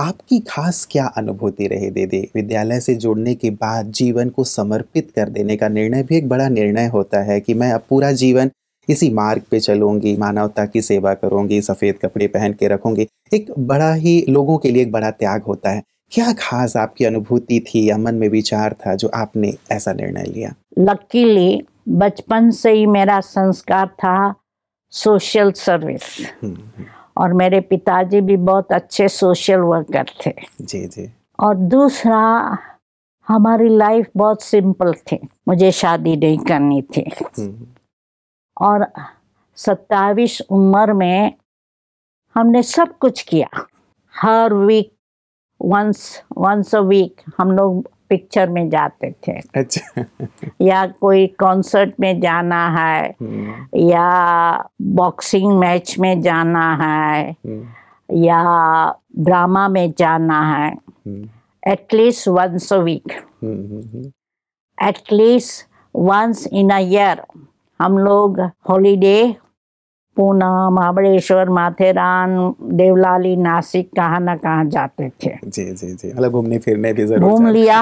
आपकी खास क्या अनुभूति रही दीदी विद्यालय से जुड़ने के बाद जीवन को समर्पित कर देने का निर्णय भी एक बड़ा निर्णय होता है कि मैं अब पूरा जीवन इसी मार्ग पे चलूंगी मानवता की सेवा करूंगी सफ़ेद कपड़े पहन के रखूंगी एक बड़ा ही लोगों के लिए एक बड़ा त्याग होता है क्या खास आपकी अनुभूति थी या मन में विचार था जो आपने ऐसा निर्णय लिया लकीली बचपन से ही मेरा संस्कार था सोशल सर्विस और मेरे पिताजी भी बहुत अच्छे सोशल वर्कर थे जी जी और दूसरा हमारी लाइफ बहुत सिंपल थी मुझे शादी नहीं करनी थी हम्म। और सत्ताईस उम्र में हमने सब कुछ किया हर week once once a week हम लोग पिक्चर में जाते थे अच्छा या कोई कॉन्सर्ट में जाना है हम्म। या बॉक्सिंग मैच में जाना है हम्म। या ड्रामा में जाना है at least once a week at least once in a year हम लोग हॉलीडे पूना महाबलेश्वर माथेरान देवलाली नासिक कहा ना कहा जाते थे जी जी जी मतलब घूमने फिरने भी जरूर घूम लिया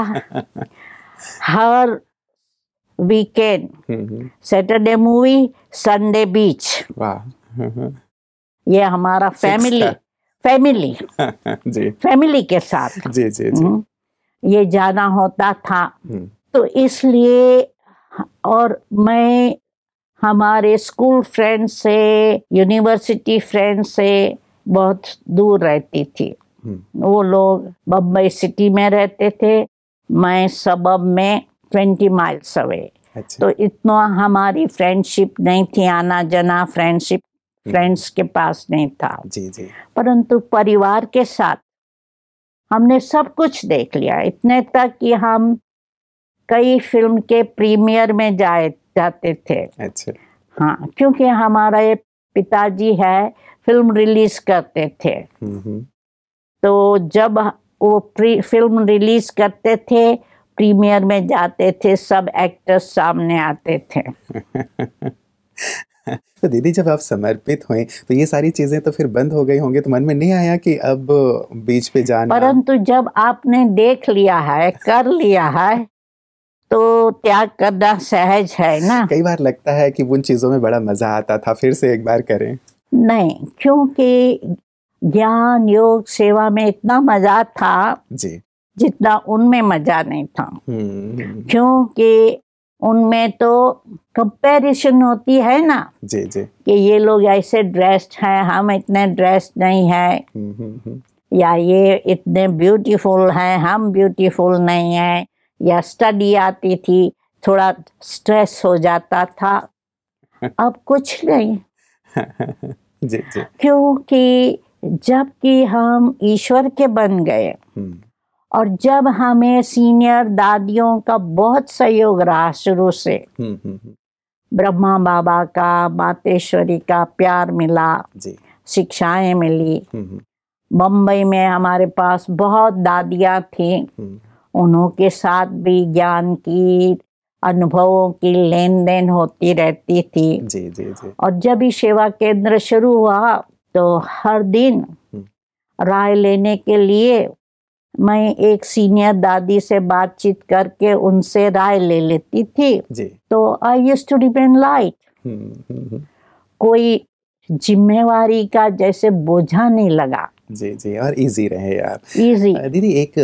हर weekend Saturday movie Sunday beach वाह हम्म, हम्म। ये हमारा फैमिली फैमिली जी फैमिली के साथ जी जी जी हम्म। ये जाना होता था तो इसलिए और मैं हमारे स्कूल फ्रेंड से यूनिवर्सिटी फ्रेंड से बहुत दूर रहती थी हम्म। वो लोग बम्बई सिटी में रहते थे मैं सबब में ट्वेंटी माइल्स अवे अच्छा। तो इतना हमारी फ्रेंडशिप नहीं थी आना जाना फ्रेंडशिप हम्म। फ्रेंड्स के पास नहीं था जी जी परंतु परिवार के साथ हमने सब कुछ देख लिया इतने तक कि हम कई फिल्म के प्रीमियर में जाए जाते थे अच्छा हाँ क्योंकि हमारा ये पिताजी है फिल्म रिलीज करते थे हम्म, हम्म। तो जब वो प्री फिल्म रिलीज करते थे प्रीमियर में जाते थे सब एक्टर्स सामने आते थे तो दीदी जब आप समर्पित हुए तो ये सारी चीजें तो फिर बंद हो गई होंगी तो मन में नहीं आया कि अब बीच पे जाना परंतु जब आपने देख लिया है कर लिया है तो त्याग करना सहज है ना कई बार लगता है कि उन चीजों में बड़ा मजा आता था फिर से एक बार करें नहीं क्योंकि ज्ञान योग सेवा में इतना मजा था जी जितना उनमें मजा नहीं था हम्म। क्योंकि उनमें तो कंपैरिजन होती है ना जी जी कि ये लोग ऐसे ड्रेस्ड हैं हम इतने ड्रेस्ड नहीं है हम्म, हम्म, या ये इतने ब्यूटीफुल हैं हम ब्यूटीफुल नहीं है या स्टडी आती थी थोड़ा स्ट्रेस हो जाता था अब कुछ नहीं जी जी क्योंकि जबकि हम ईश्वर के बन गए हम्म। और जब हमें सीनियर दादियों का बहुत सहयोग रहा शुरू से हम्म, हम्म, ब्रह्मा बाबा का मातेश्वरी का प्यार मिला शिक्षाएं मिली बम्बई में हमारे पास बहुत दादियां थी के साथ भी ज्ञान की अनुभवों की लेन देन होती रहती थी जी जी जी और जब ही सेवा केंद्र शुरू हुआ तो हर दिन हम्म। राय लेने के लिए मैं एक सीनियर दादी से बातचीत करके उनसे राय ले लेती थी जी. तो I use to depend light कोई जिम्मेवारी का जैसे बोझा नहीं लगा जी जी और इजी रहे यार इजी दीदी एक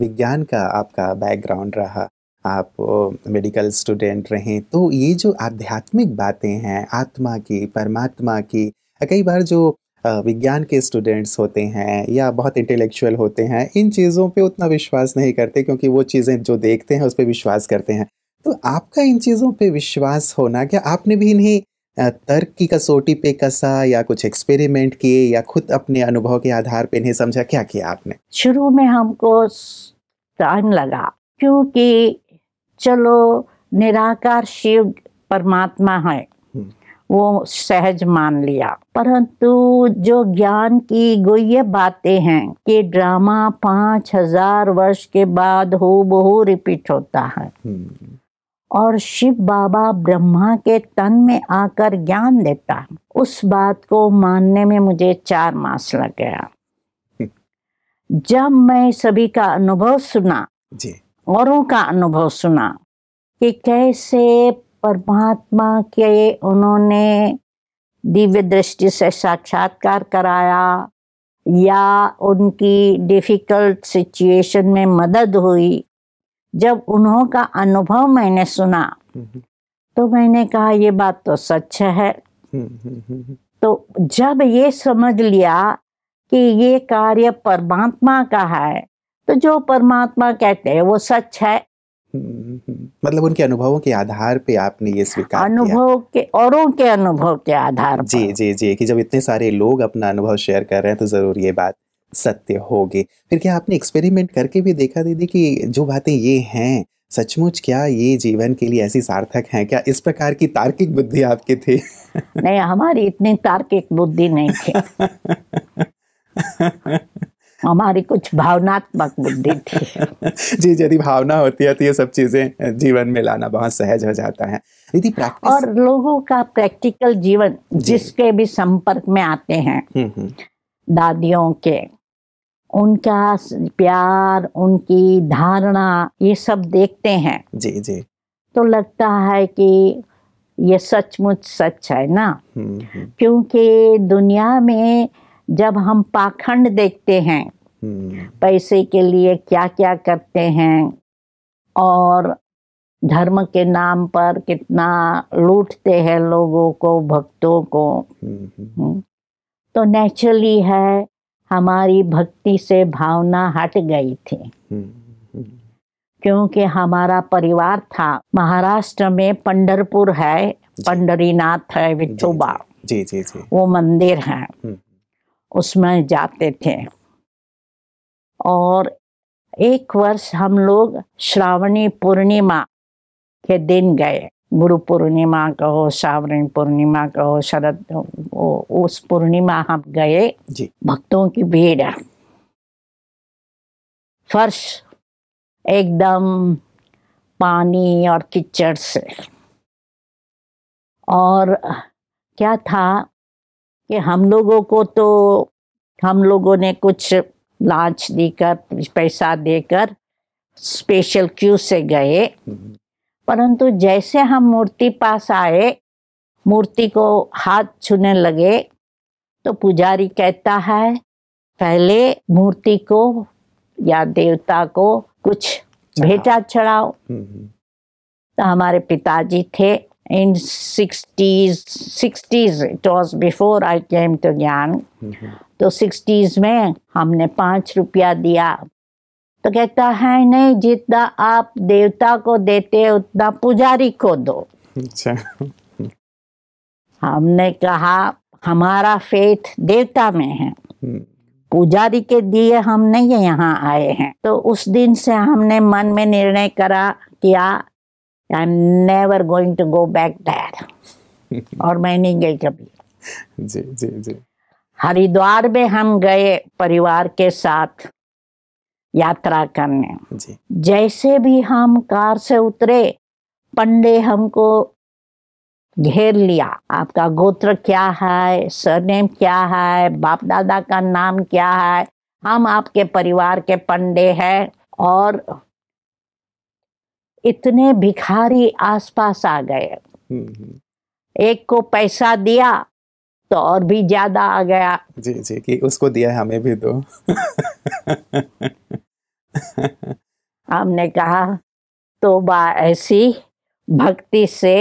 विज्ञान का आपका बैकग्राउंड रहा आप मेडिकल स्टूडेंट रहे तो ये जो आध्यात्मिक बातें हैं आत्मा की परमात्मा की कई बार जो विज्ञान के स्टूडेंट्स होते हैं या बहुत इंटेलेक्चुअल होते हैं इन चीज़ों पे उतना विश्वास नहीं करते क्योंकि वो चीज़ें जो देखते हैं उस पर विश्वास करते हैं तो आपका इन चीज़ों पे विश्वास होना क्या आपने भी इन्हें तर्क की कसौटी पे कसा या कुछ एक्सपेरिमेंट किए या खुद अपने अनुभव के आधार पे इन्हें समझा क्या किया आपने शुरू में हमको टाइम लगा क्योंकि चलो निराकार शिव परमात्मा है हम्म। वो सहज मान लिया परंतु जो ज्ञान की गोये बातें हैं कि ड्रामा पांच हजार वर्ष के बाद हो बहु रिपीट होता है हम्म। और शिव बाबा ब्रह्मा के तन में आकर ज्ञान देता है उस बात को मानने में मुझे चार मास लग गया जब मैं सभी का अनुभव सुना औरों का अनुभव सुना कि कैसे परमात्मा के उन्होंने दिव्य दृष्टि से साक्षात्कार कराया या उनकी डिफिकल्ट सिचुएशन में मदद हुई जब उन्हों का अनुभव मैंने सुना हम्म, हम्म। तो मैंने कहा ये बात तो सच है हम्म, तो जब ये समझ लिया कि ये कार्य परमात्मा का है तो जो परमात्मा कहते हैं वो सच है मतलब उनके अनुभवों के आधार पे आपने ये स्वीकार अनुभव के औरों के अनुभव के आधार जी जी जी कि जब इतने सारे लोग अपना अनुभव शेयर कर रहे हैं तो जरूर ये बात सत्य होगी फिर क्या आपने एक्सपेरिमेंट करके भी देखा दीदी कि जो बातें ये हैं सचमुच क्या ये जीवन के लिए ऐसी सार्थक हैं क्या इस प्रकार की तार्किक बुद्धि आपकी थी नहीं हमारी इतनी तार्किक बुद्धि नहीं थी हमारी कुछ भावनात्मक बुद्धि थी जी यदि भावना होती है तो ये सब चीजें जीवन में लाना बहुत सहज हो जाता है यदि प्रैक्टिस और लोगों का प्रैक्टिकल जीवन जी। जिसके भी संपर्क में आते हैं हम्म, हम्म। दादियों के उनका प्यार उनकी धारणा ये सब देखते हैं जी जी तो लगता है कि ये सचमुच सच है ना हम्म, हम्म। क्योंकि दुनिया में जब हम पाखंड देखते हैं हम्म। पैसे के लिए क्या क्या करते हैं और धर्म के नाम पर कितना लूटते हैं लोगों को भक्तों को तो नेचुरली है हमारी भक्ति से भावना हट गई थी हम्म, हम्म। क्योंकि हमारा परिवार था महाराष्ट्र में पंडरपुर है पंडरीनाथ है विठोबा जी जी जी वो मंदिर है हम्म। उसमें जाते थे और एक वर्ष हम लोग श्रावणी पूर्णिमा के दिन गए गुरु पूर्णिमा कहो सावरण पूर्णिमा कहो शरद उस पूर्णिमा हम गए जी। भक्तों की भीड़ फर्श एकदम पानी और कीचड़ से और क्या था कि हम लोगों को तो हम लोगों ने कुछ लाच देकर पैसा देकर स्पेशल क्यू से गए हम्म। परंतु जैसे हम मूर्ति पास आए मूर्ति को हाथ छूने लगे तो पुजारी कहता है पहले मूर्ति को या देवता को कुछ भेटा चढ़ाओ हम्म, हम्म। तो हमारे पिताजी थे in sixties sixties it was before I came to ज्ञान हम्म, तो सिक्सटीज में हमने पाँच रुपया दिया तो कहता है नहीं जितना आप देवता को देते उतना पुजारी को दो अच्छा। हमने कहा हमारा फेथ देवता में है हम्म। पुजारी के दिए हम नहीं यहाँ आए हैं तो उस दिन से हमने मन में निर्णय करा किया I am never going to go back there और मैं नहीं गई कभी जी जी जी हरिद्वार में हम गए परिवार के साथ यात्रा करने जी। जैसे भी हम कार से उतरे पंडे हमको घेर लिया आपका गोत्र क्या है सरनेम क्या है बाप दादा का नाम क्या है हम आपके परिवार के पंडे हैं और इतने भिखारी आसपास आ गए हम्म, हम्म। एक को पैसा दिया तो और भी ज्यादा आ गया जी जी कि उसको दिया हमें भी दो हमने कहा तो बा ऐसी भक्ति से